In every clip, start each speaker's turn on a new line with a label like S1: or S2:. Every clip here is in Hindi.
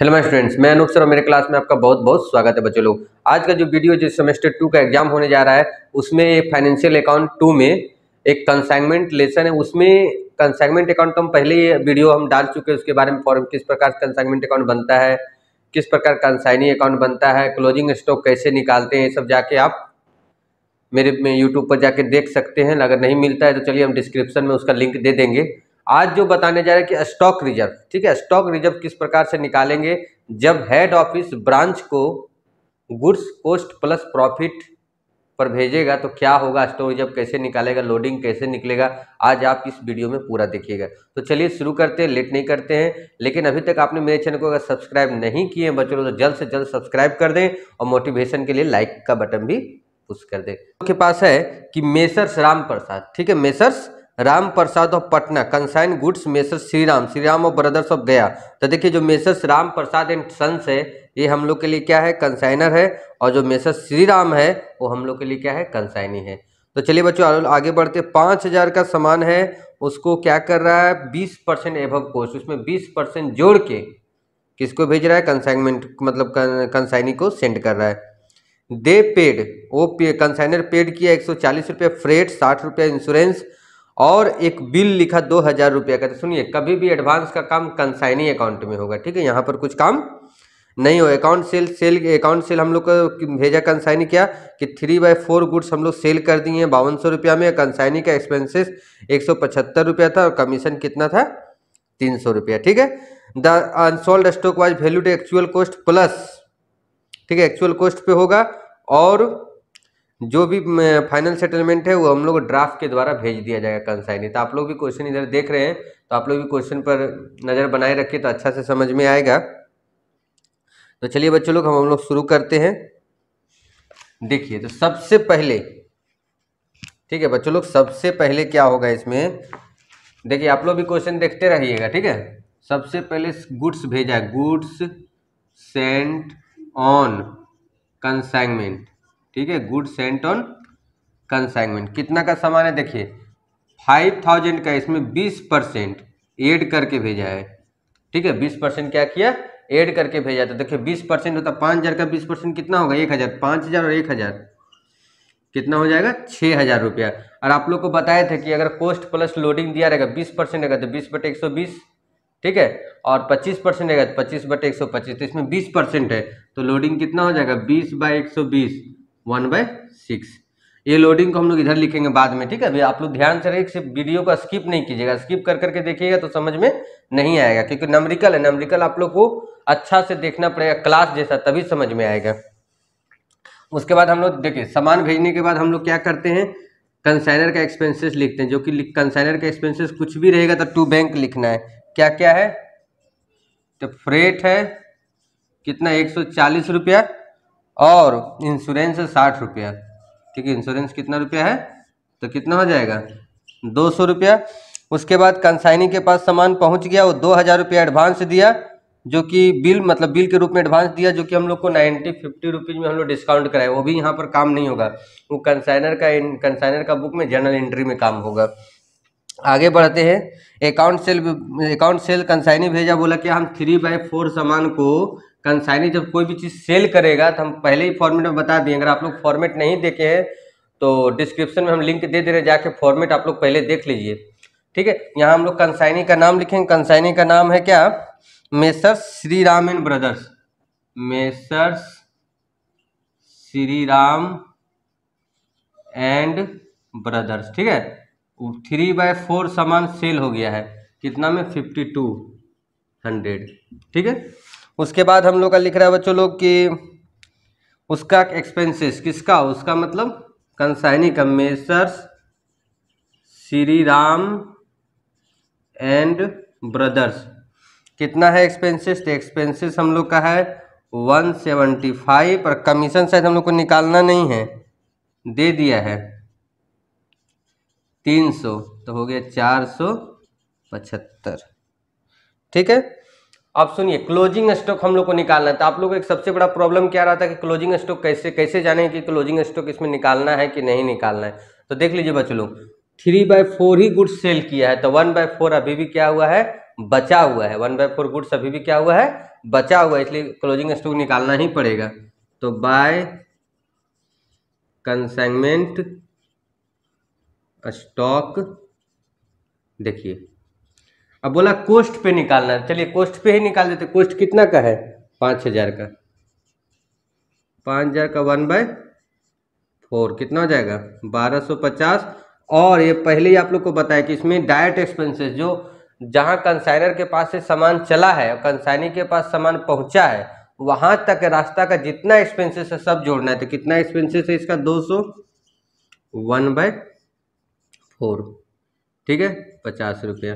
S1: हेलो माय स्टूडेंट्स मैं अनूप सर मेरे क्लास में आपका बहुत बहुत स्वागत है बच्चों लोग आज का जो वीडियो जो सेमेस्टर टू का एग्जाम होने जा रहा है उसमें फाइनेंशियल अकाउंट टू में एक कंसाइनमेंट लेसन है उसमें कंसाइनमेंट अकाउंट तो हम पहले ही वीडियो हम डाल चुके हैं उसके बारे में फॉर्म किस प्रकार कंसाइनमेंट अकाउंट बनता है किस प्रकार कंसाइनी अकाउंट बनता है क्लोजिंग स्टॉक कैसे निकालते हैं ये सब जाके आप मेरे में यूट्यूब पर जाके देख सकते हैं अगर नहीं मिलता है तो चलिए हम डिस्क्रिप्शन में उसका लिंक दे देंगे आज जो बताने जा रहे हैं कि स्टॉक रिजर्व ठीक है स्टॉक रिजर्व किस प्रकार से निकालेंगे जब हेड ऑफिस ब्रांच को गुड्स कोस्ट प्लस प्रॉफिट पर भेजेगा तो क्या होगा स्टॉक रिजर्व कैसे निकालेगा लोडिंग कैसे निकलेगा आज आप इस वीडियो में पूरा देखिएगा तो चलिए शुरू करते हैं लेट नहीं करते हैं लेकिन अभी तक आपने मेरे चैनल को अगर सब्सक्राइब नहीं किए बच्चों तो जल्द से जल्द सब्सक्राइब कर दें और मोटिवेशन के लिए लाइक का बटन भी पुश कर दें आपके पास है कि मेसर्स राम प्रसाद ठीक है messrs Ram Prasad of Patna consign goods messrs Shri Ram Shri Ram और ब्रदर्स ऑफ गया तो देखिए जो messrs Ram Prasad and sons है ये हम लोग के लिए क्या है कंसाइनर है और जो मेसर्स श्री राम है वो हम लोग के लिए क्या है कंसाइनी है तो चलिए बच्चों आगे बढ़ते पाँच हज़ार का सामान है उसको क्या कर रहा है बीस परसेंट एभव कोस्ट उसमें बीस परसेंट जोड़ के किसको भेज रहा है कंसाइनमेंट मतलब कंसाइनी को सेंड कर रहा है दे पेड वो पे, कंसाइनर पेड किया एक सौ चालीस रुपये फ्रेट साठ रुपया इंश्योरेंस और एक बिल लिखा दो हज़ार रुपये का तो सुनिए कभी भी एडवांस का काम कंसाइनी अकाउंट में होगा ठीक है यहाँ पर कुछ काम नहीं हो account sale sale account sale हम लोग को भेजा कंसाइनी क्या कि थ्री बाई फोर गुड्स हम लोग सेल कर दिए हैं बावन सौ रुपया में कंसाइनी का एक्सपेंसेस एक सौ पचहत्तर रुपया था और कमीशन कितना था तीन सौ रुपया ठीक है the unsold stock wise value actual cost plus ठीक है एक्चुअल कॉस्ट पे होगा और जो भी फाइनल सेटलमेंट है वो हम लोग ड्राफ्ट के द्वारा भेज दिया जाएगा कंसाइनी तो आप लोग भी क्वेश्चन इधर देख रहे हैं तो आप लोग भी क्वेश्चन पर नज़र बनाए रखिए तो अच्छा से समझ में आएगा तो चलिए बच्चों लोग हम हम लोग शुरू करते हैं देखिए तो सबसे पहले ठीक है बच्चों लोग सबसे पहले क्या होगा इसमें देखिए आप लोग भी क्वेश्चन देखते रहिएगा ठीक है सबसे पहले गुड्स भेजा है गुड्स सेंट ऑन कंसाइनमेंट ठीक है गुड सेंट ऑन कंसाइनमेंट कितना का सामान है देखिए फाइव थाउजेंड का इसमें बीस परसेंट एड करके भेजा है ठीक है बीस परसेंट क्या किया एड करके भेजा तो देखिए बीस परसेंट होता पाँच हज़ार का बीस परसेंट कितना होगा एक हज़ार पाँच हज़ार और एक हज़ार कितना हो जाएगा छः हज़ार रुपया और आप लोग को बताया था कि अगर कोस्ट प्लस लोडिंग दिया रहेगा बीस परसेंट रहेगा तो बीस बटे एक सौ बीस ठीक है और पच्चीस परसेंट रहेगा तो पच्चीस बटे एक सौ पच्चीस तो इसमें बीस परसेंट है तो लोडिंग कितना हो जाएगा बीस बाई एक सौ बीस वन बाय सिक्स ये लोडिंग को हम लोग इधर लिखेंगे बाद में ठीक है अभी आप लोग ध्यान से रहिए वीडियो को स्किप नहीं कीजिएगा स्किप कर करके देखिएगा तो समझ में नहीं आएगा क्योंकि नमरिकल है नमरिकल आप लोग को अच्छा से देखना पड़ेगा क्लास जैसा तभी समझ में आएगा उसके बाद हम लोग देखिए सामान भेजने के बाद हम लोग क्या करते हैं कंसाइनर का एक्सपेंसेस लिखते हैं जो कि कंसाइनर का एक्सपेंसेस कुछ भी रहेगा तो टू बैंक लिखना है क्या क्या है तो फ्रेट है कितना एक सौ चालीस रुपया और इंश्योरेंस साठ रुपया ठीक है इंश्योरेंस कितना रुपया है तो कितना हो जाएगा दो सौ रुपया उसके बाद कंसाइनी के पास सामान पहुंच गया वो दो हज़ार रुपया एडवांस दिया जो कि बिल मतलब बिल के रूप में एडवांस दिया जो कि हम लोग को नाइन्टी फिफ्टी रुपीज़ में हम लोग डिस्काउंट कराए वो भी यहाँ पर काम नहीं होगा वो कंसाइनर का कंसाइनर का बुक में जनरल एंट्री में काम होगा आगे बढ़ते हैं account sale account sale consignee भेजा बोला कि हम थ्री बाई फोर सामान को कंसाइनी जब कोई भी चीज़ सेल करेगा तो हम पहले ही फॉर्मेट में बता दें अगर आप लोग फॉर्मेट नहीं देखे हैं तो डिस्क्रिप्शन में हम लिंक दे दे रहे हैं जाके फॉर्मेट आप लोग पहले देख लीजिए ठीक है यहाँ हम लोग कंसाइनी का नाम लिखेंगे कंसाइनी का नाम है क्या messrs Shri Ram and brothers messrs Shri Ram and brothers ठीक है थ्री बाय फोर सामान सेल हो गया है कितना में फिफ्टी टू हंड्रेड ठीक है उसके बाद हम लोग का लिख रहा है बच्चों लोग कि उसका एक्सपेंसेस किसका उसका मतलब कंसाइनी का श्री राम एंड ब्रदर्स कितना है एक्सपेंसेस तो एक्सपेंसेस हम लोग का है वन सेवेंटी फाइव और कमीशन शायद हम लोग को निकालना नहीं है दे दिया है तीन सौ तो हो गया चार सौ पचहत्तर ठीक है अब सुनिए क्लोजिंग स्टॉक हम लोग को निकालना था तो आप लोग एक सबसे बड़ा प्रॉब्लम क्या रहा था कि क्लोजिंग स्टॉक कैसे कैसे जाने कि क्लोजिंग स्टॉक इसमें निकालना है कि नहीं निकालना है तो देख लीजिए बच्चों लोग थ्री बाय फोर ही गुड्स सेल किया है तो वन बाय फोर अभी भी क्या हुआ है बचा हुआ है वन बाय फोर गुड्स अभी भी क्या हुआ है बचा हुआ है इसलिए क्लोजिंग स्टॉक निकालना ही पड़ेगा तो बाय कंसाइनमेंट स्टॉक देखिए अब बोला कोस्ट पे निकालना है चलिए कोस्ट पे ही निकाल देते कोस्ट कितना का है पाँच हजार का पाँच हजार का वन बाय फोर कितना हो जाएगा बारह सौ पचास और ये पहले ही आप लोग को बताया कि इसमें डायरेक्ट एक्सपेंसेस जो जहाँ कंसाइनर के पास से सामान चला है और कंसाइनी के पास सामान पहुँचा है वहाँ तक रास्ता का जितना एक्सपेंसेस है सब जोड़ना है तो कितना एक्सपेंसेस है इसका दो सौ वन बाय फोर ठीक है पचास रुपया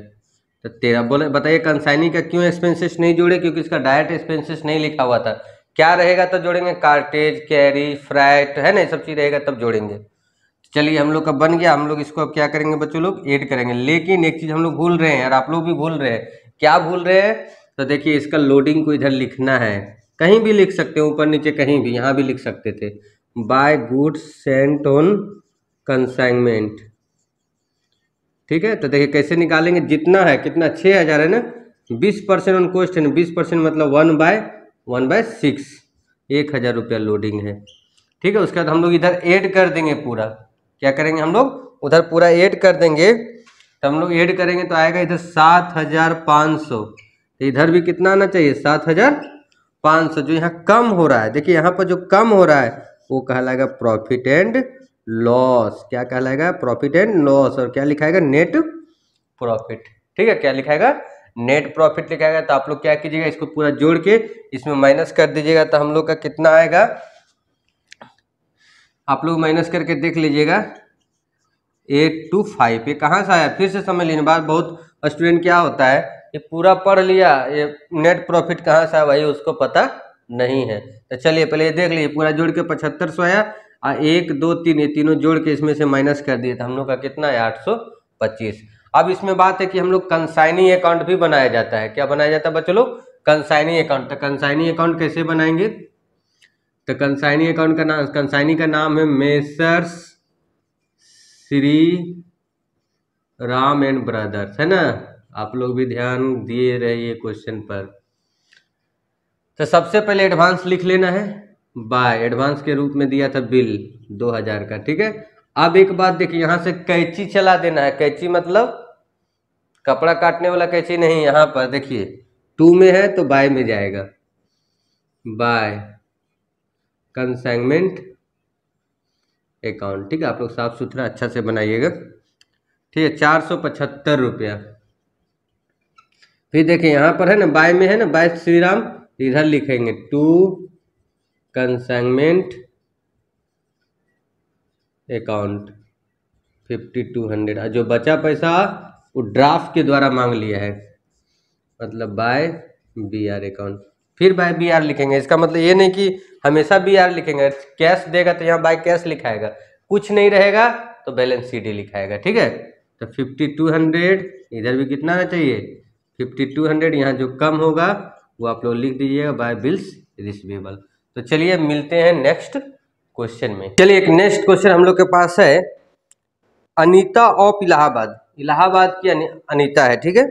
S1: तो तेरह बोले बताइए कंसाइनी का क्यों एक्सपेंसेस नहीं जुड़े क्योंकि इसका डायरेक्ट एक्सपेंसेस नहीं लिखा हुआ था क्या रहेगा तो जोड़ेंगे कार्टेज कैरी फ्राइट है ना सब चीज़ रहेगा तब जोड़ेंगे तो चलिए हम लोग का बन गया हम लोग इसको अब क्या करेंगे बच्चों लोग ऐड करेंगे लेकिन एक चीज़ हम लोग भूल रहे हैं और आप लोग भी भूल रहे हैं क्या भूल रहे हैं तो देखिए इसका लोडिंग को इधर लिखना है कहीं भी लिख सकते हैं ऊपर नीचे कहीं भी यहाँ भी लिख सकते थे by goods sent on consignment ठीक है तो देखिए कैसे निकालेंगे जितना है कितना छः हज़ार है ना बीस परसेंट ऑन ना बीस परसेंट मतलब one by one by six एक हज़ार रुपया लोडिंग है ठीक है उसके बाद हम लोग इधर ऐड कर देंगे पूरा क्या करेंगे हम लोग उधर पूरा ऐड कर देंगे तो हम लोग ऐड करेंगे तो आएगा इधर सात हज़ार पाँच सौ तो इधर भी कितना आना चाहिए सात हज़ार पाँच सौ जो यहाँ कम हो रहा है देखिए यहाँ पर जो कम हो रहा है वो कहलाएगा प्रॉफिट एंड लॉस क्या कहलाएगा प्रॉफिट एंड लॉस और क्या लिखाएगा नेट प्रॉफिट ठीक है क्या लिखाएगा नेट प्रॉफिट लिखाएगा तो आप लोग क्या कीजिएगा इसको पूरा जोड़ के इसमें माइनस कर दीजिएगा तो हम लोग का कितना आएगा आप लोग माइनस करके देख लीजिएगा एट टू फाइव ये कहाँ से आया फिर से समझ लेने बाद बहुत स्टूडेंट क्या होता है ये पूरा पढ़ लिया ये नेट प्रॉफिट कहाँ से आया भाई उसको पता नहीं है तो चलिए पहले ये देख लीजिए पूरा जोड़ के पचहत्तर सौ आया आ एक दो तीन ये तीनों जोड़ के इसमें से माइनस कर दिए तो हम लोग का कितना है आठ सौ पच्चीस अब इसमें बात है कि हम लोग कंसाइनी अकाउंट भी बनाया जाता है क्या बनाया जाता है बच्चों लोग कंसाइनी अकाउंट तो कंसाइनी अकाउंट कैसे बनाएंगे तो कंसाइनी अकाउंट का नाम कंसाइनी का नाम है messrs Shri Ram and brothers है ना आप लोग भी ध्यान दिए रहिए क्वेश्चन पर तो सबसे पहले एडवांस लिख लेना है बाय एडवांस के रूप में दिया था बिल दो हजार का ठीक है अब एक बात देखिए यहां से कैची चला देना है कैची मतलब कपड़ा काटने वाला कैची नहीं यहाँ पर देखिए टू में है तो बाय में जाएगा बाय कंसाइनमेंट अकाउंट ठीक है आप लोग साफ सुथरा अच्छा से बनाइएगा ठीक है चार सौ पचहत्तर रुपया फिर देखिए यहाँ पर है ना बाय में है ना बाय श्री राम इधर लिखेंगे to consignment account fifty two hundred और जो बचा पैसा वो ड्राफ्ट के द्वारा मांग लिया है मतलब बाय बी आर अकाउंट फिर बाय बी आर लिखेंगे इसका मतलब ये नहीं कि हमेशा बी आर लिखेंगे कैश देगा तो यहाँ बाय कैश लिखाएगा कुछ नहीं रहेगा तो बैलेंस सी डी लिखाएगा ठीक है तो फिफ्टी टू हंड्रेड इधर भी कितना आना चाहिए फिफ्टी टू हंड्रेड यहाँ जो कम होगा वो आप लोग लिख दीजिएगा बाय बिल्स रिसिवेबल तो चलिए मिलते हैं नेक्स्ट क्वेश्चन में चलिए एक नेक्स्ट क्वेश्चन हम लोग के पास है अनीता ऑफ इलाहाबाद इलाहाबाद की अनीता है ठीक है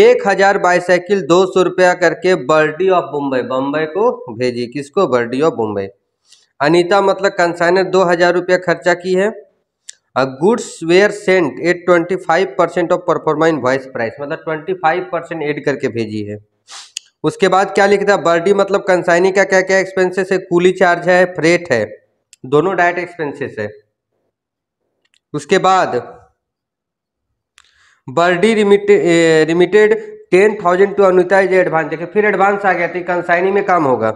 S1: एक हजार बाईसाइकिल दो सौ रुपया करके बर्डी ऑफ मुंबई बम्बई को भेजी किसको बर्डी ऑफ मुंबई अनीता मतलब कंसाइनर दो हजार रुपया खर्चा की है goods were sent at twenty five percent of proforma invoice price मतलब ट्वेंटी फाइव परसेंट एड करके भेजी है उसके बाद क्या लिखता है बर्डी मतलब कंसाइनी का क्या क्या एक्सपेंसेस है कूली चार्ज है फ्रेट है दोनों डायरेक्ट एक्सपेंसेस है उसके बाद Burdy remitted remitted ten thousand to Anuta is advance देखिए फिर एडवांस आ गया थी तो कंसाइनी में काम होगा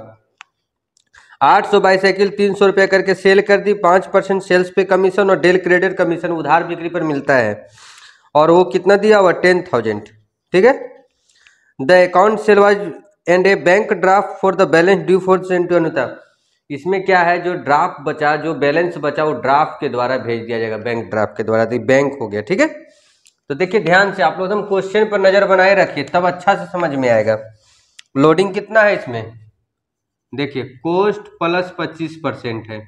S1: आठ सौ बाईसाइकिल तीन सौ रुपया करके सेल कर दी पाँच परसेंट सेल्स पे कमीशन और डेल क्रेडिट कमीशन उधार बिक्री पर मिलता है और वो कितना दिया हुआ टेन थाउजेंड ठीक है the account sale was and a bank draft for the balance due for sent Anuta इसमें क्या है जो ड्राफ्ट बचा जो बैलेंस बचा वो ड्राफ्ट के द्वारा भेज दिया जाएगा बैंक ड्राफ्ट के द्वारा तो बैंक हो गया ठीक है तो देखिए ध्यान से आप लोग एकदम क्वेश्चन पर नजर बनाए रखिए तब अच्छा से समझ में आएगा लोडिंग कितना है इसमें देखिए कोस्ट प्लस पच्चीस परसेंट है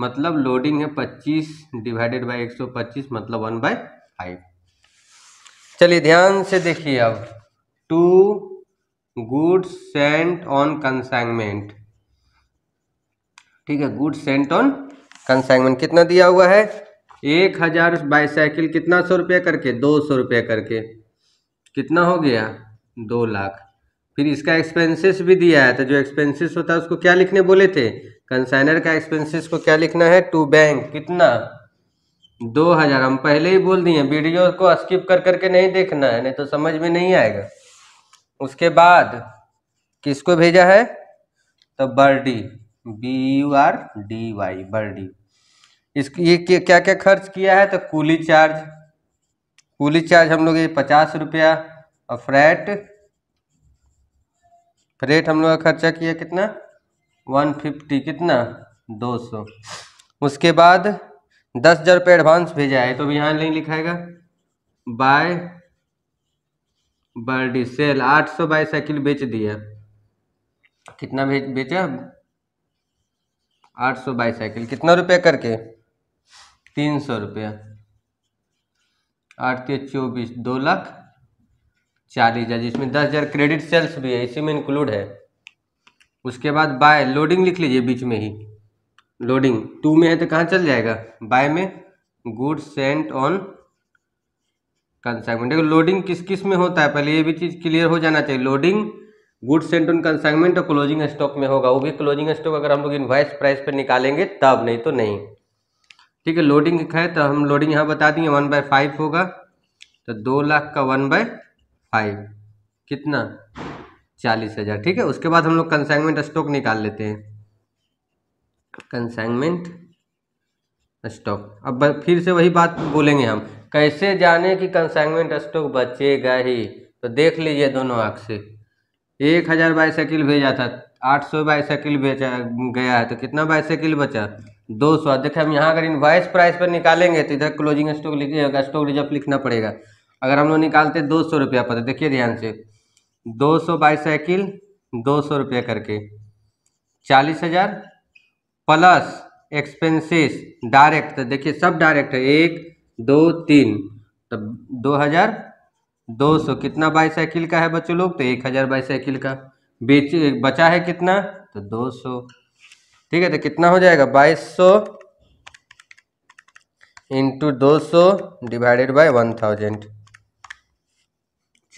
S1: मतलब लोडिंग है पच्चीस डिवाइडेड बाई एक सौ पच्चीस मतलब वन बाय फाइव चलिए ध्यान से देखिए अब to good sent on consignment ठीक है गुड सेंट ऑन कंसाइनमेंट कितना दिया हुआ है एक हजार बाईसाइकिल कितना सौ रुपया करके दो सौ रुपये करके कितना हो गया दो लाख फिर इसका एक्सपेंसेस भी दिया है तो जो एक्सपेंसेस होता है उसको क्या लिखने बोले थे कंसाइनर का एक्सपेंसेस को क्या लिखना है टू बैंक कितना दो हजार हम पहले ही बोल दिए वीडियो को स्किप कर करके नहीं देखना है नहीं तो समझ में नहीं आएगा उसके बाद किसको भेजा है तो Burdy B U R D Y Burdy इस ये क्या क्या खर्च किया है तो कूली चार्ज कूली चार्ज हम लोग ये पचास रुपया और फ्रैट फ्रेट हम लोग का खर्चा किया कितना वन फिफ्टी कितना दो सौ उसके बाद दस हज़ार रुपये एडवांस भेजा है तो अभी यहाँ नहीं लिखाएगा बाय बर्डी सेल आठ सौ बाईसाइकिल बेच दिया कितना बेच बेचा आठ सौ बाईसाइकिल कितना रुपये करके तीन सौ रुपये आठ तीस चौबीस दो लाख चालीस हज़ार जिसमें दस हज़ार क्रेडिट सेल्स भी है इसी में इंक्लूड है उसके बाद बाय लोडिंग लिख लीजिए बीच में ही लोडिंग टू में है तो कहाँ चल जाएगा बाय में गुड सेंट ऑन कंसाइनमेंट देखो लोडिंग किस किस में होता है पहले ये भी चीज़ क्लियर हो जाना चाहिए loading good sent on consignment और क्लोजिंग स्टॉक में होगा वो भी क्लोजिंग स्टॉक अगर हम लोग इन्वाइस प्राइस पर निकालेंगे तब नहीं तो नहीं ठीक है लोडिंग है तो हम लोडिंग यहाँ बता देंगे वन बाय फाइव होगा तो दो लाख का वन बाय फाइव कितना चालीस हज़ार ठीक है उसके बाद हम लोग कंसाइनमेंट स्टॉक निकाल लेते हैं कंसाइनमेंट स्टॉक अब फिर से वही बात बोलेंगे हम कैसे जाने कि कंसाइनमेंट स्टॉक बचेगा ही तो देख लीजिए दोनों आँख से एक हज़ार बाईसाइकिल भेजा था आठ सौ बाईसाइकिल भेजा गया है तो कितना बाईसाइकिल बचा दो सौ देखिए हम यहाँ अगर इन्वाइस प्राइस पर निकालेंगे तो इधर क्लोजिंग स्टॉक लिखिएगा स्टॉक रिजर्व लिखना पड़ेगा अगर हम लोग निकालते दो सौ रुपया पता तो देखिए ध्यान से दो सौ बाईसाइकिल दो सौ रुपया करके चालीस हज़ार प्लस एक्सपेंसिस डायरेक्ट देखिए सब डायरेक्ट है एक दो तीन तब दो हज़ार दो सौ कितना बाईसाइकिल का है बच्चों लोग तो एक हज़ार बाईसाइकिल का बेच बचा है कितना तो दो सौ ठीक है तो कितना हो जाएगा बाईस सौ इंटू दो सौ डिवाइडेड बाई वन थाउजेंड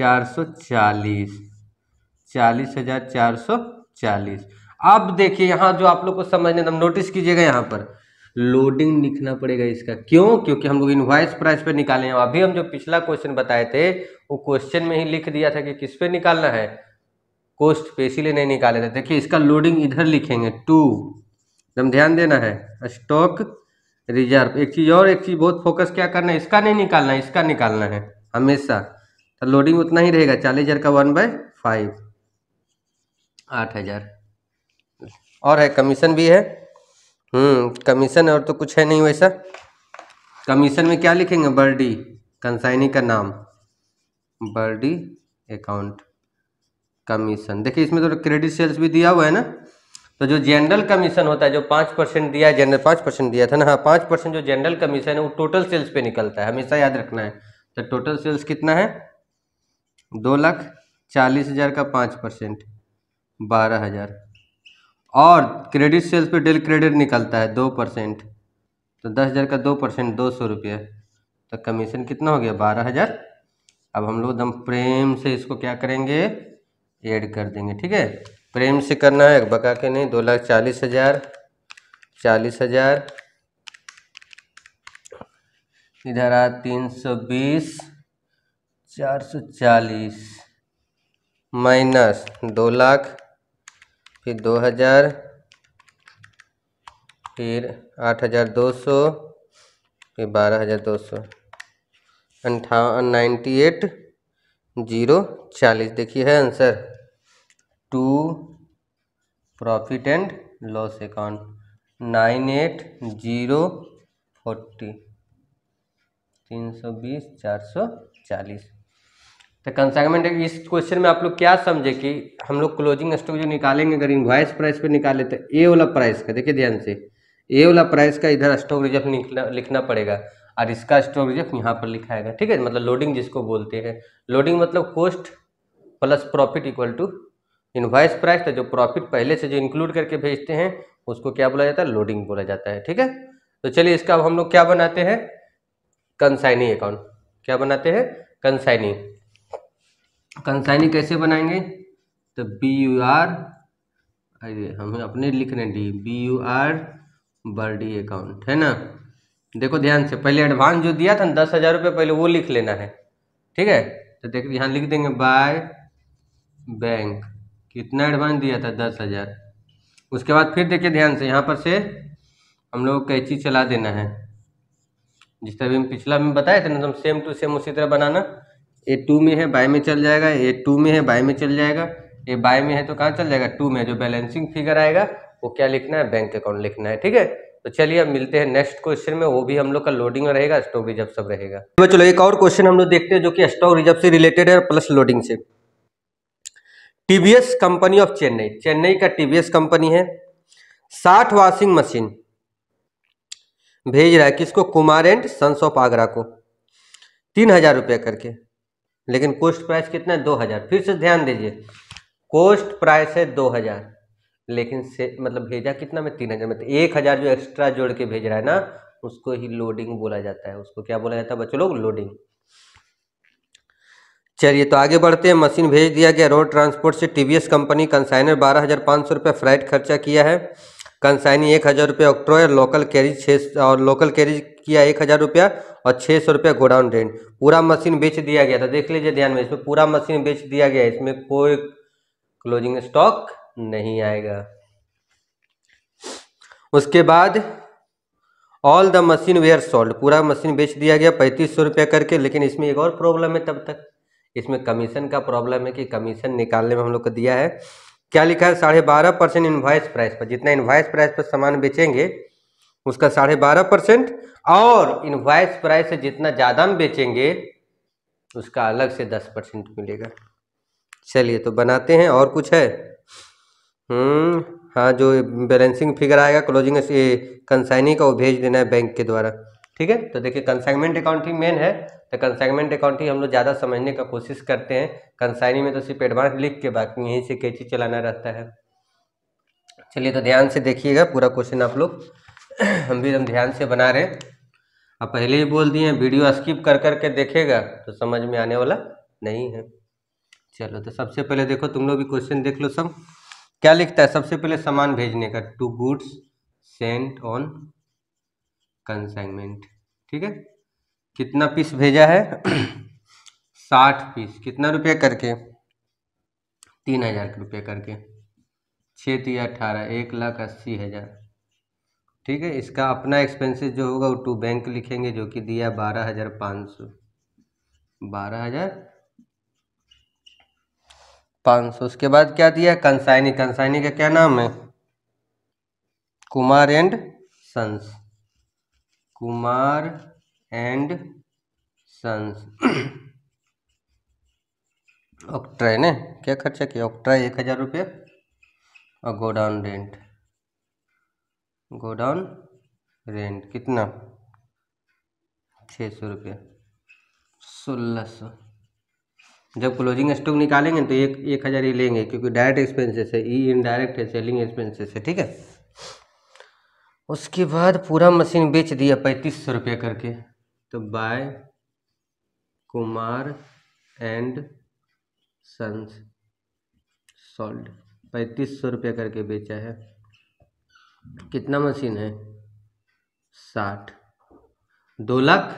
S1: चार सौ चालीस चालीस हजार चार सौ चालीस अब देखिए यहाँ जो आप लोग को समझने तो नोटिस कीजिएगा यहाँ पर लोडिंग लिखना पड़ेगा इसका क्यों क्योंकि हम लोग इन्वाइस प्राइस पे निकाले हैं अभी हम जो पिछला क्वेश्चन बताए थे वो क्वेश्चन में ही लिख दिया था कि किस पे निकालना है कोस्ट पे इसीलिए नहीं निकाले थे देखिए इसका लोडिंग इधर लिखेंगे टू एकदम ध्यान देना है स्टॉक रिजर्व एक चीज़ और एक चीज़ बहुत फोकस क्या करना है इसका नहीं निकालना है इसका निकालना है हमेशा तो लोडिंग उतना ही रहेगा चालीस हज़ार का वन बाय फाइव आठ हज़ार और है कमीशन भी है कमीशन हम्म, और तो कुछ है नहीं वैसा कमीशन में क्या लिखेंगे बर्डी कंसाइनी का नाम बर्डी अकाउंट कमीशन देखिए इसमें तो क्रेडिट सेल्स भी दिया हुआ है ना तो जो जनरल कमीशन होता है जो पाँच परसेंट दिया है जनरल पाँच परसेंट दिया था ना हाँ पाँच परसेंट जो जनरल कमीशन है वो टोटल सेल्स पे निकलता है हमेशा याद रखना है तो टोटल सेल्स कितना है दो लाख चालीस हज़ार का पाँच परसेंट बारह हज़ार और क्रेडिट सेल्स पे डेल क्रेडिट निकलता है दो परसेंट तो दस हज़ार का दो परसेंट दो सौ रुपये तो कमीशन कितना हो गया बारह हज़ार अब हम लोग एकदम प्रेम से इसको क्या करेंगे ऐड कर देंगे ठीक है प्रेम से करना है बका के नहीं दो लाख चालीस हज़ार चालीस हज़ार इधर आ तीन सौ बीस चार सौ चालीस माइनस दो लाख फिर दो हज़ार फिर आठ हज़ार दो सौ फिर बारह हज़ार दो सौ अंठावन नाइन्टी एट जीरो चालीस देखिए है answer to profit and loss account nine eight zero forty तीन सौ बीस चार सौ चालीस तो कंसाइनमेंट इस क्वेश्चन में आप लोग क्या समझे कि हम लोग क्लोजिंग स्टॉक जो निकालेंगे अगर इन्वाइस प्राइस पे निकाले तो ए वाला प्राइस का देखिए ध्यान से ए वाला प्राइस का इधर स्टॉक रिजर्व लिखना पड़ेगा और इसका स्टॉक रिजर्व यहाँ पर लिखाएगा ठीक है मतलब लोडिंग जिसको बोलते हैं लोडिंग मतलब cost plus profit equal to invoice price तो जो प्रॉफिट पहले से जो इंक्लूड करके भेजते हैं उसको क्या बोला जाता है लोडिंग बोला जाता है ठीक है तो चलिए इसका अब हम लोग क्या बनाते हैं कंसाइनी अकाउंट क्या बनाते हैं कंसाइनी कंसाइनी कैसे बनाएंगे तो बी यू आर अरे हम अपने लिख रहे हैं D B U R Burdy account है ना देखो ध्यान से पहले एडवांस जो दिया था ना दस हज़ार रुपये पहले वो लिख लेना है ठीक है तो देख यहाँ लिख देंगे बाय बैंक कितना एडवांस दिया था दस हज़ार उसके बाद फिर देखिए ध्यान से यहाँ पर से हम लोग कैची चला देना है जिस तरह हम पिछला में बताए थे ना तो सेम टू सेम उसी तरह बनाना ए टू में है बाय में चल जाएगा ए टू में है बाय में चल जाएगा ए बाय में है तो कहाँ चल जाएगा टू में जो बैलेंसिंग फिगर आएगा वो क्या लिखना है बैंक अकाउंट लिखना है ठीक है तो चलिए अब मिलते हैं नेक्स्ट क्वेश्चन में वो भी हम लोग का लोडिंग रहेगा स्टॉक रिजर्व सब रहेगा तो चलो एक और क्वेश्चन हम लोग देखते हैं जो कि स्टॉक रिजर्व से रिलेटेड है प्लस लोडिंग से TVS company of Chennai Chennai का टीवीएस कंपनी है साठ वॉशिंग मशीन भेज रहा है किसको Kumar and sons of Agra को तीन हजार रुपया करके लेकिन कोस्ट प्राइस कितना है दो हज़ार फिर से ध्यान दीजिए कोस्ट प्राइस है दो हज़ार लेकिन से मतलब भेजा कितना में तीन हज़ार में तो एक हज़ार जो एक्स्ट्रा जोड़ के भेज रहा है ना उसको ही लोडिंग बोला जाता है उसको क्या बोला जाता है बच्चों लोग लोडिंग चलिए तो आगे बढ़ते हैं मशीन भेज दिया गया रोड ट्रांसपोर्ट से टीवीएस कंपनी कंसाइनर बारह हज़ार पांच सौ रुपया फ्लाइट खर्चा किया है कंसाइनी एक हज़ार रुपया ऑक्ट्रॉय लोकल कैरिज छः और लोकल कैरिज किया एक हज़ार रुपया और छः सौ रुपया गोडाउन रेंट पूरा मशीन बेच दिया गया था देख लीजिए ध्यान में इसमें पूरा मशीन बेच दिया गया इसमें कोई क्लोजिंग स्टॉक नहीं आएगा उसके बाद all the machine were sold पूरा मशीन बेच दिया गया पैंतीस सौ रुपया करके लेकिन इसमें एक और प्रॉब्लम है तब तक इसमें कमीशन का प्रॉब्लम है कि कमीशन निकालने में हम लोग को दिया है क्या लिखा है साढ़े बारह परसेंट इन्वाइस प्राइस पर जितना इन्वाइस प्राइस पर सामान बेचेंगे उसका साढ़े बारह परसेंट और इन्वाइस प्राइस से जितना ज़्यादा हम बेचेंगे उसका अलग से दस परसेंट मिलेगा चलिए तो बनाते हैं और कुछ है हम्म, हाँ जो बैलेंसिंग फिगर आएगा क्लोजिंग कंसाइनी का वो भेज देना है बैंक के द्वारा ठीक है तो देखिए कंसाइनमेंट अकाउंटिंग मेन है तो कंसाइनमेंट अकाउंट ही हम लोग ज़्यादा समझने का कोशिश करते हैं कंसाइनी में तो सिर्फ एडवांस लिख के बाकी यहीं से कैची चलाना रहता है चलिए तो ध्यान से देखिएगा पूरा क्वेश्चन आप लोग हम भी हम ध्यान से बना रहे हैं आप पहले ही बोल दिए वीडियो स्किप कर करके देखेगा तो समझ में आने वाला नहीं है चलो तो सबसे पहले देखो तुम लोग भी क्वेश्चन देख लो सब क्या लिखता है सबसे पहले सामान भेजने का to goods sent on consignment ठीक है कितना पीस भेजा है साठ पीस कितना रुपया करके तीन हजार रुपये करके छः तीन अठारह एक लाख अस्सी हज़ार ठीक है इसका अपना एक्सपेंसेस जो होगा वो टू बैंक लिखेंगे जो कि दिया बारह हज़ार पाँच सौ बारह हज़ार पाँच सौ उसके बाद क्या दिया कंसाइनी कंसाइनी का क्या नाम है Kumar and sons Kumar and sons octroi ने क्या खर्चा किया ऑक्ट्रा एक हज़ार रुपये और गोडाउन रेंट गोडाउन रेंट कितना छः सौ रुपये सोलह सौ जब क्लोजिंग स्टॉक निकालेंगे तो एक एक हज़ार ही लेंगे क्योंकि डायरेक्ट एक्सपेंसेस है ई इनडायरेक्ट है सेलिंग एक्सपेंसेस है ठीक है उसके बाद पूरा मशीन बेच दिया पैंतीस सौ रुपये करके तो by Kumar and sons sold पैंतीस सौ रुपया करके बेचा है कितना मशीन है साठ दो लाख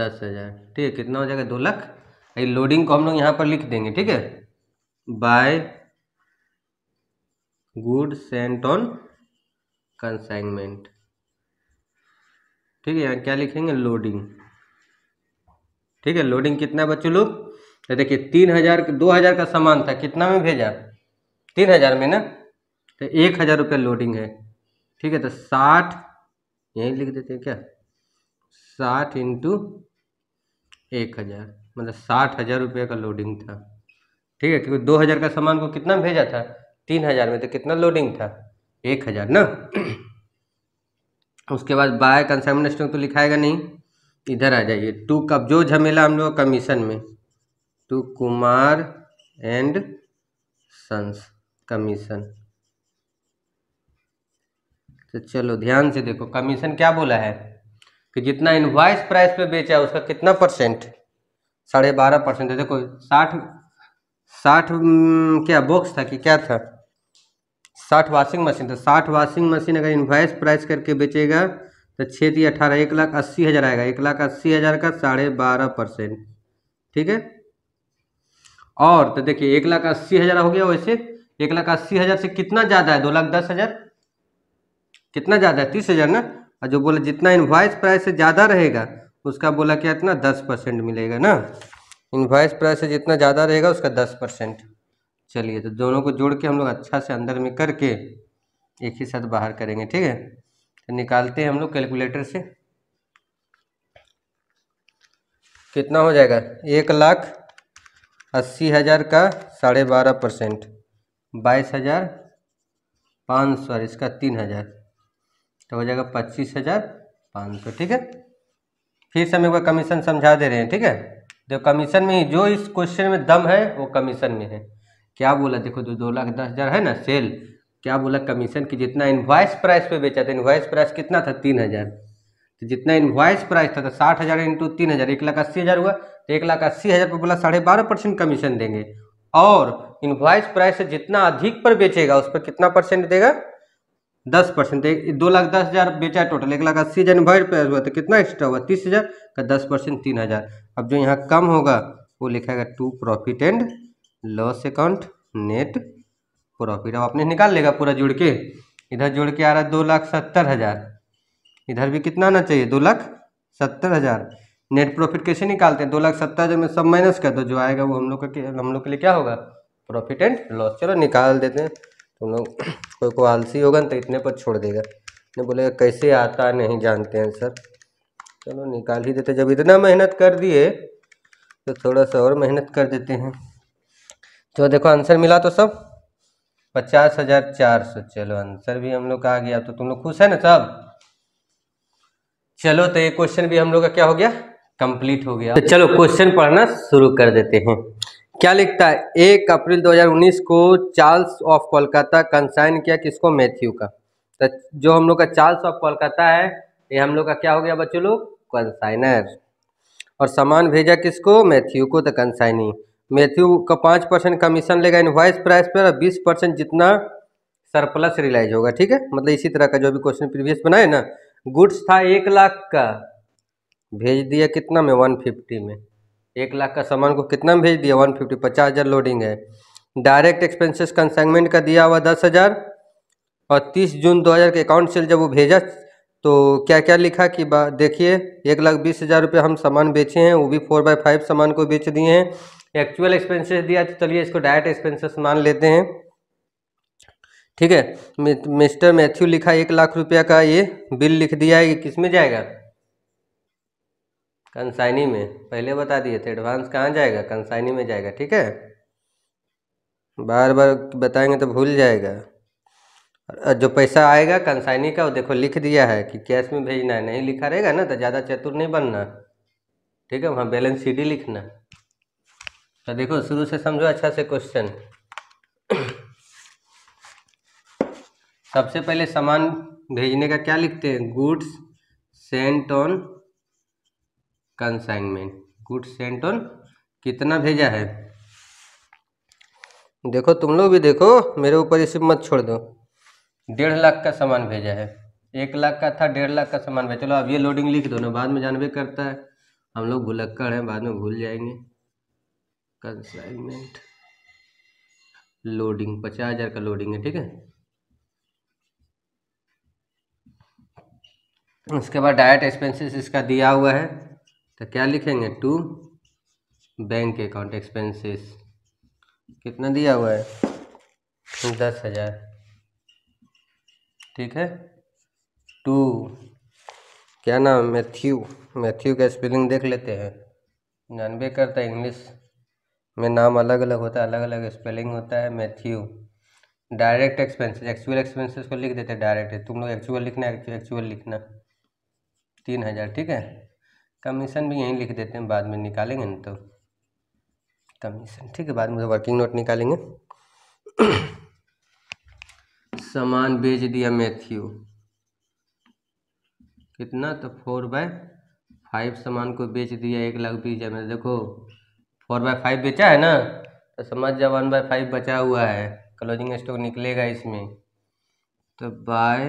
S1: दस हज़ार ठीक है कितना हो जाएगा दो लाख अभी लोडिंग को हम लोग यहाँ पर लिख देंगे ठीक है by good sent on consignment ठीक है यहाँ क्या लिखेंगे लोडिंग ठीक है लोडिंग कितना बच्चों लोग तो देखिए तीन हजार दो हजार का सामान था कितना में भेजा तीन हजार में ना तो एक हजार रुपये लोडिंग है ठीक है तो साठ यहीं लिख देते हैं क्या साठ इंटू एक हजार मतलब साठ हजार रुपये का लोडिंग था ठीक है क्योंकि दो हजार का सामान को कितना भेजा था तीन हजार में तो कितना लोडिंग था एक हजार ना तो उसके बाद बाय कंसाइनमेंट तो लिखाएगा नहीं इधर आ जाइए टू कब जो झमेला हम लोग कमीशन में to Kumar and sons commission तो चलो ध्यान से देखो कमीशन क्या बोला है कि जितना इन्वाइस प्राइस पे बेचा है उसका कितना परसेंट साढ़े बारह परसेंट देखो साठ साठ क्या बॉक्स था कि क्या था साठ वाशिंग मशीन तो साठ वाशिंग मशीन अगर इन्वाइस प्राइस करके बेचेगा तो छः दी अठारह एक लाख अस्सी हज़ार आएगा एक लाख अस्सी हज़ार का साढ़े बारह परसेंट ठीक है और तो देखिए एक लाख अस्सी हज़ार हो गया वैसे एक लाख अस्सी हज़ार से कितना ज़्यादा है दो लाख दस हज़ार कितना ज़्यादा है तीस हज़ार ना और जो बोला जितना इन्वाइस प्राइस से ज़्यादा रहेगा उसका बोला क्या इतना दस परसेंट मिलेगा ना इन्वाइस प्राइस से जितना ज़्यादा रहेगा उसका दस परसेंट चलिए तो दोनों को जोड़ के हम लोग अच्छा से अंदर में करके एक ही साथ बाहर करेंगे ठीक है तो निकालते हैं हम लोग कैलकुलेटर से कितना हो जाएगा एक लाख अस्सी हज़ार का साढ़े बारह परसेंट बाईस हज़ार पाँच सौ और इसका तीन हज़ार तो हो जाएगा पच्चीस हज़ार पाँच सौ ठीक है फिर से हम एक बार कमीशन समझा दे रहे हैं ठीक है जो तो कमीशन में ही जो इस क्वेश्चन में दम है वो कमीशन में है क्या बोला देखो दो दो लाख दस हज़ार है ना सेल क्या बोला कमीशन की जितना इन्वाइस प्राइस पे बेचा था इन्वाइस प्राइस कितना था तीन हज़ार तो जितना इन्वाइस प्राइस था तो साठ हज़ार इंटू तीन हज़ार एक लाख अस्सी हज़ार हुआ तो एक लाख अस्सी हज़ार पर बोला साढ़े बारह परसेंट कमीशन देंगे और इन्वाइस प्राइस से जितना अधिक पर बेचेगा उस पर कितना परसेंट देगा दस परसेंट तो दो लाख दस हज़ार बेचा टोटल एक लाख अस्सी हज़ार इन्वाइस प्राइस हुआ तो कितना एक्स्ट्रा हुआ तीस हज़ार का तो दस परसेंट तीन हज़ार अब जो यहाँ कम होगा वो लिखा गया to profit and loss account net profit अब आपने निकाल लेगा पूरा जुड़ के इधर जुड़ के आ रहा है दो लाख सत्तर हज़ार इधर भी कितना आना चाहिए दो लाख सत्तर हज़ार नेट प्रॉफिट कैसे निकालते हैं दो लाख सत्तर हज़ार में सब माइनस कर दो जो आएगा वो हम लोग का हम लोग के लिए क्या होगा प्रॉफिट एंड लॉस चलो निकाल देते हैं तुम लोग कोई को आलसी होगा ना तो इतने पर छोड़ देगा ने बोलेगा कैसे आता नहीं जानते हैं सर चलो निकाल ही देते जब इतना मेहनत कर दिए तो थोड़ा सा और मेहनत कर देते हैं तो देखो आंसर मिला तो सब पचास हजार चार सौ चलो आंसर भी हम लोग का आ गया तो तुम लोग खुश है ना सब चलो तो ये क्वेश्चन भी हम लोग का क्या हो गया कंप्लीट हो गया तो चलो क्वेश्चन पढ़ना शुरू कर देते हैं क्या लिखता है एक अप्रैल 2019 को चार्ल्स ऑफ कोलकाता कंसाइन किया किसको मैथ्यू का तो जो हम लोग का चार्ल्स ऑफ कोलकाता है ये हम लोग का क्या हो गया बच्चों लोग कंसाइनर और सामान भेजा किसको मैथ्यू को तो कंसाइनी मैथ्यू का पाँच परसेंट कमीशन लेगा वाइस प्राइस पर और बीस परसेंट जितना सरप्लस रिलाइज होगा ठीक है मतलब इसी तरह का जो भी क्वेश्चन प्रीवियस बनाए ना गुड्स था एक लाख का भेज दिया कितना में वन फिफ्टी में एक लाख का सामान को कितना में भेज दिया वन फिफ्टी पचास हज़ार लोडिंग है डायरेक्ट एक्सपेंसेस कंसाइनमेंट का दिया हुआ दस हज़ार और तीस जून दो हज़ार के अकाउंट सेल जब वो भेजा तो क्या क्या लिखा कि देखिए एक लाख बीस हज़ार रुपये हम सामान बेचे हैं वो भी फोर बाई फाइव सामान को बेच दिए हैं एक्चुअल एक्सपेंसेस दिया तो चलिए इसको डायरेक्ट एक्सपेंसेस मान लेते हैं ठीक है मिस्टर मैथ्यू लिखा एक लाख रुपया का ये बिल लिख दिया है किस में जाएगा कंसाइनी में पहले बता दिए थे एडवांस कहाँ जाएगा कंसाइनी में जाएगा ठीक है बार बार बताएंगे तो भूल जाएगा जो पैसा आएगा कंसाइनी का वो देखो लिख दिया है कि कैश में भेजना है नहीं लिखा रहेगा ना तो ज़्यादा चतुर नहीं बनना ठीक है वहाँ बैलेंस सीडी लिखना तो देखो शुरू से समझो अच्छा से क्वेश्चन सबसे पहले सामान भेजने का क्या लिखते हैं goods sent on consignment goods sent on कितना भेजा है देखो तुम लोग भी देखो मेरे ऊपर इसे मत छोड़ दो डेढ़ लाख का सामान भेजा है एक लाख का था डेढ़ लाख का सामान भेजा चलो अब ये लोडिंग लिख दो ना बाद में जानवे करता है हम लोग भुलक्कड़ हैं बाद में भूल जाएंगे कंसाइनमेंट लोडिंग पचास हज़ार का लोडिंग है ठीक है उसके बाद डायरेक्ट एक्सपेंसेस इसका दिया हुआ है तो क्या लिखेंगे टू बैंक अकाउंट एक्सपेंसेस कितना दिया हुआ है दस हज़ार ठीक है टू क्या नाम मैथ्यू मैथ्यू का स्पेलिंग देख लेते हैं जानबे करता है इंग्लिश में नाम अलग अलग होता है अलग अलग स्पेलिंग होता है Matthew direct expenses actual expenses को लिख देते हैं डायरेक्ट तुम लोग एक्चुअल लिखना एक्चुअल लिखना तीन हज़ार ठीक है कमीशन भी यहीं लिख देते हैं बाद में निकालेंगे ना तो कमीशन ठीक है बाद में वर्किंग नोट निकालेंगे सामान बेच दिया मैथ्यू कितना तो फोर बाय फाइव सामान को बेच दिया एक लाख बीस हज़ार देखो फोर बाई फाइव बेचा है ना तो समझ जाए वन बाई फाइव बचा हुआ है क्लोजिंग स्टॉक निकलेगा इसमें तो बाय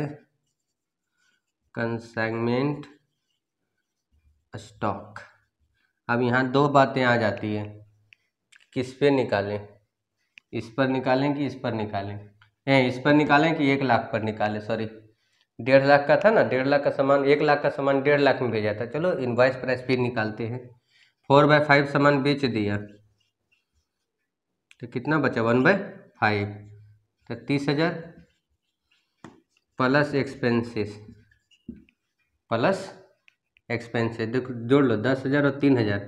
S1: कंसाइनमेंट स्टॉक अब यहाँ दो बातें आ जाती है किस पे निकालें इस पर निकालें कि इस पर निकालें हैं इस पर निकालें कि एक लाख पर निकालें सॉरी डेढ़ लाख का था ना डेढ़ लाख का सामान एक लाख का सामान डेढ़ लाख में भेजा था चलो इन्वाइस प्राइस फिर निकालते हैं फोर बाय फाइव सामान बेच दिया तो कितना बचा वन बाय फाइव तो तीस हजार प्लस एक्सपेंसेस प्लस एक्सपेंसेस देखो जोड़ लो दस हज़ार और तीन हज़ार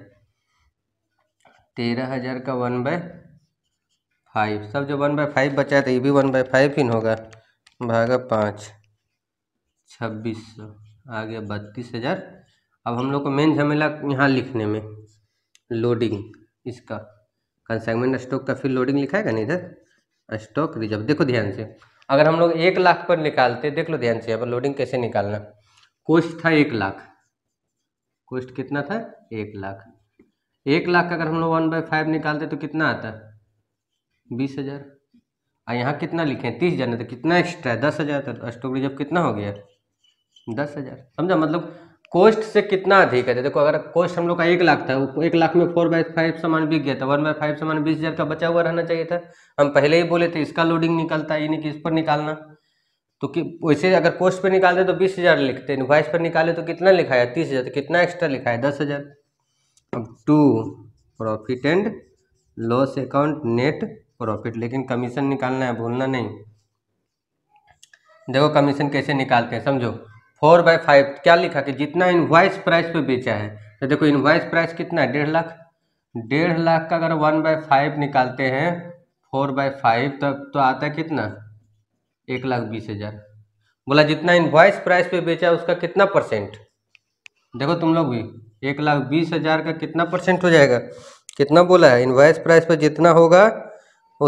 S1: तेरह हज़ार का वन बाय फाइव सब जो वन बाय फाइव बचा है तो ये भी वन बाय फाइव ही होगा भागा पाँच छब्बीस सौ आ गया बत्तीस हज़ार अब हम लोग को मेन झमेला यहाँ लिखने में लोडिंग इसका कंसाइनमेंट स्टॉक का फिर लोडिंग लिखा है नहीं इधर स्टॉक रिजर्व देखो ध्यान से अगर हम लोग एक लाख पर निकालते देख लो ध्यान से अब लोडिंग कैसे निकालना कोस्ट था एक लाख कोस्ट कितना था एक लाख एक लाख का अगर हम लोग वन बाई फाइव निकालते तो कितना आता बीस हज़ार और यहाँ कितना लिखे तीस हज़ार तो कितना एक्स्ट्रा है दस हज़ार तो स्टॉक रिजर्व कितना हो गया दस हज़ार समझा मतलब कोस्ट से कितना अधिक है देखो अगर कोस्ट हम लोग का एक लाख था वो एक लाख में फोर बाई फाइव सामान बिक गया था वन बाई फाइव सामान बीस हज़ार का बचा हुआ रहना चाहिए था हम पहले ही बोले थे इसका लोडिंग निकलता है यानी कि इस पर निकालना तो कि वैसे अगर कोस्ट पर निकालते तो बीस हज़ार लिखते वाइस पर निकाले तो कितना लिखा है तीस हज़ार तो कितना एक्स्ट्रा लिखा है दस हज़ार अब to profit and loss account net profit लेकिन कमीशन निकालना है भूलना नहीं देखो कमीशन कैसे निकालते हैं समझो फोर बाय फाइव क्या लिखा कि जितना इन्वाइस प्राइस पे बेचा है तो देखो इन्वाइस प्राइस कितना है डेढ़ लाख डेढ़ लाख का अगर वन बाय फाइव निकालते हैं फोर बाय फाइव तब तो, तो आता है कितना एक लाख बीस हज़ार बोला जितना इन्वाइस प्राइस पे बेचा है उसका कितना परसेंट देखो तुम लोग भी एक लाख बीस हज़ार का कितना परसेंट हो जाएगा कितना बोला है इन्वाइस प्राइस पर जितना होगा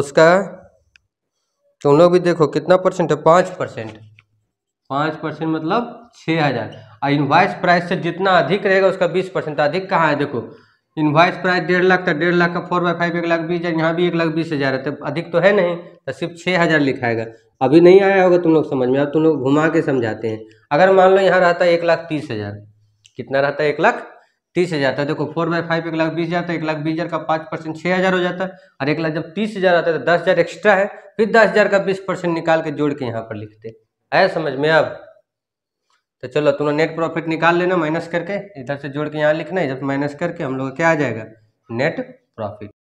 S1: उसका तुम लोग भी देखो कितना परसेंट है पाँच परसेंट पाँच परसेंट मतलब छः हज़ार और इन्वाइस प्राइस से जितना अधिक रहेगा उसका बीस परसेंट अधिक कहाँ है देखो इन्वाइस प्राइस डेढ़ लाख था तो डेढ़ लाख का फोर बाई फाइव एक लाख बीस हज़ार यहाँ भी एक लाख बीस हज़ार है तो अधिक तो है नहीं तो सिर्फ छः हज़ार लिखाएगा अभी नहीं आया होगा तुम लोग समझ में अब तुम लोग घुमा के समझाते हैं अगर मान लो यहाँ रहता है एक लाख तीस हज़ार कितना रहता है एक लाख तीस हज़ार था तो देखो फोर बाई फाइव एक लाख बीस हज़ार था तो एक लाख बीस हज़ार का पाँच परसेंट छः हज़ार हो जाता है और एक लाख जब तीस हज़ार आता है तो दस हज़ार एक्स्ट्रा है फिर दस हज़ार का बीस परसेंट निकाल के जोड़ के यहाँ पर लिखते हैं आया समझ में अब तो चलो तुमने नेट प्रॉफिट निकाल लेना माइनस करके इधर से जोड़ के यहाँ लिखना है जब माइनस करके हम लोग क्या आ जाएगा नेट प्रॉफिट